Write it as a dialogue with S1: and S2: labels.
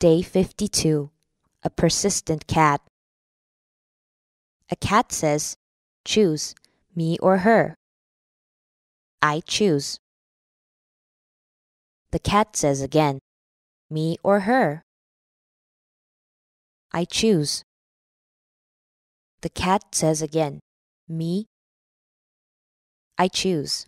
S1: Day 52 A Persistent Cat. A cat says, Choose, me or her. I choose. The cat says again, Me or her. I choose. The cat says again, Me. I choose.